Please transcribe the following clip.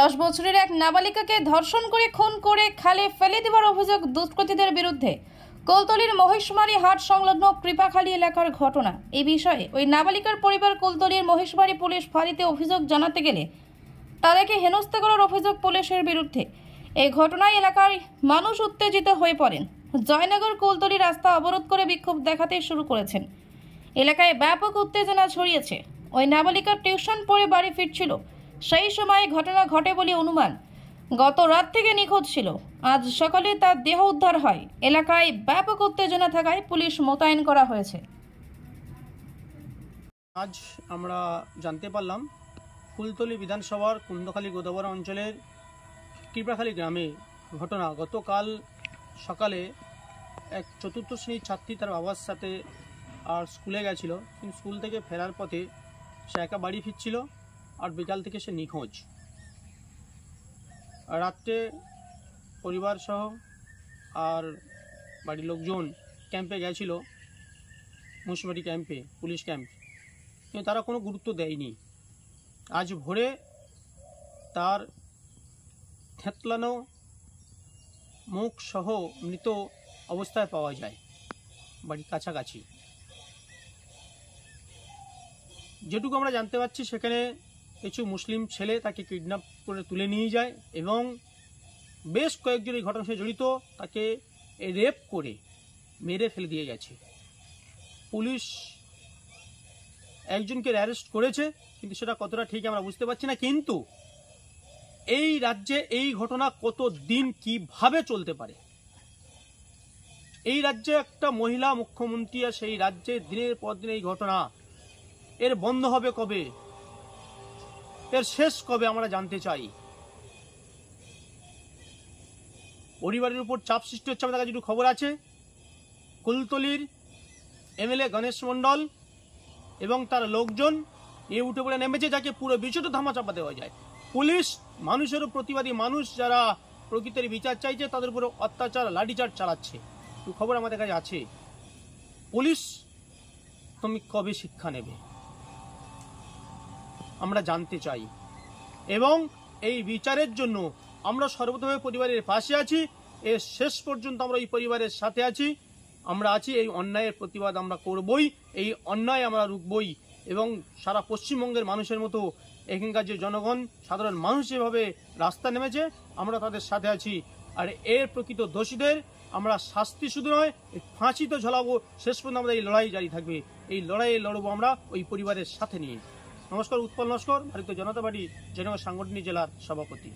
দশ বছরের এক নাবালিকাকে ধর্ষণ করে খুন করে খালে ফেলে দেওয়ার অভিযোগ দুষ্কৃতীদের বিরুদ্ধে কলতলির মহেশমারী হাট সংলগ্ন কৃপাখালী এলাকার ঘটনা এই বিষয়ে ওই নাবালিকার পরিবার কলতলির মহেশমারি পুলিশ ফাঁড়িতে অভিযোগ জানাতে গেলে তাদেরকে হেনস্থা করার অভিযোগ পুলিশের বিরুদ্ধে এই ঘটনায় এলাকার মানুষ উত্তেজিত হয়ে পড়েন জয়নগর কলতলি রাস্তা অবরোধ করে বিক্ষোভ দেখাতে শুরু করেছেন এলাকায় ব্যাপক উত্তেজনা ছড়িয়েছে ওই নাবালিকার টিউশন পড়ে বাড়ি ফিরছিল সেই সময় ঘটনা ঘটে বলে অনুমান গত রাত থেকে নিখোঁজ ছিল আজ সকালে তার দেহ উদ্ধার হয় এলাকায় ব্যাপক উত্তেজনা থাকায় পুলিশ মোতায়েন করা হয়েছে আজ আমরা জানতে পারলাম ফুলতলি বিধানসভার কুন্দখালী গোদাবরা অঞ্চলের কৃপাখালী গ্রামে ঘটনা গতকাল সকালে এক চতুর্থ শ্রেণীর ছাত্রী তার বাবার সাথে আর স্কুলে গেছিলো কিন্তু স্কুল থেকে ফেরার পথে সে একা বাড়ি ফিরছিল আর বিকাল থেকে সে নিখোঁজ রাত্রে পরিবারসহ আর বাড়ির লোকজন ক্যাম্পে গেছিল মুন্সিপালিটি ক্যাম্পে পুলিশ ক্যাম্প কিন্তু তারা কোনো গুরুত্ব দেয়নি আজ ভোরে তার থেতলানো মুখ সহ মৃত অবস্থায় পাওয়া যায় বাড়ির কাছাকাছি যেটুকু আমরা জানতে পারছি সেখানে কিছু মুসলিম ছেলে তাকে কিডন্যাপ করে তুলে নিয়ে যায় এবং বেশ কয়েকজন এই ঘটনার সাথে জড়িত তাকে রেপ করে মেরে ফেলে দিয়ে গেছে পুলিশ একজনকে অ্যারেস্ট করেছে কিন্তু সেটা কতটা ঠিক আমরা বুঝতে পারছি না কিন্তু এই রাজ্যে এই ঘটনা কত দিন কিভাবে চলতে পারে এই রাজ্যে একটা মহিলা মুখ্যমন্ত্রী আর সেই রাজ্যে দিনের পর দিন এই ঘটনা এর বন্ধ হবে কবে এর শেষ কবে আমরা জানতে চাই পরিবারের উপর চাপ সৃষ্টি হচ্ছে আমাদের কাছে একটু খবর আছে কুলতলির এমএলএ গণেশ মণ্ডল এবং তার লোকজন এ উঠে পড়ে নেমেছে যাকে পুরো বিষয়টা ধামা চাপা দেওয়া যায় পুলিশ মানুষেরও প্রতিবাদী মানুষ যারা প্রকৃতির বিচার চাইছে তাদের উপরে অত্যাচার লাঠিচার্জ চালাচ্ছে খবর আমাদের কাছে আছে পুলিশ তুমি কবে শিক্ষা নেবে আমরা জানতে চাই এবং এই বিচারের জন্য আমরা সর্বতভাবে পরিবারের পাশে আছি এর শেষ পর্যন্ত আমরা এই পরিবারের সাথে আছি আমরা আছি এই অন্যায়ের প্রতিবাদ আমরা করবই এই অন্যায় আমরা রুখবই এবং সারা পশ্চিমবঙ্গের মানুষের মতো এখানকার যে জনগণ সাধারণ মানুষ যেভাবে রাস্তা নেমেছে আমরা তাদের সাথে আছি আর এর প্রকৃত দোষীদের আমরা শাস্তি শুধু নয় ফাঁসি তো ঝলাবো শেষ পর্যন্ত আমাদের এই লড়াই জারি থাকবে এই লড়াইয়ে লড়বো আমরা ওই পরিবারের সাথে নিয়ে নমস্কার উৎপল নস্কর ভারতীয় জনতা পার্টি জেনেভা সাংগঠনিক জেলার সভাপতি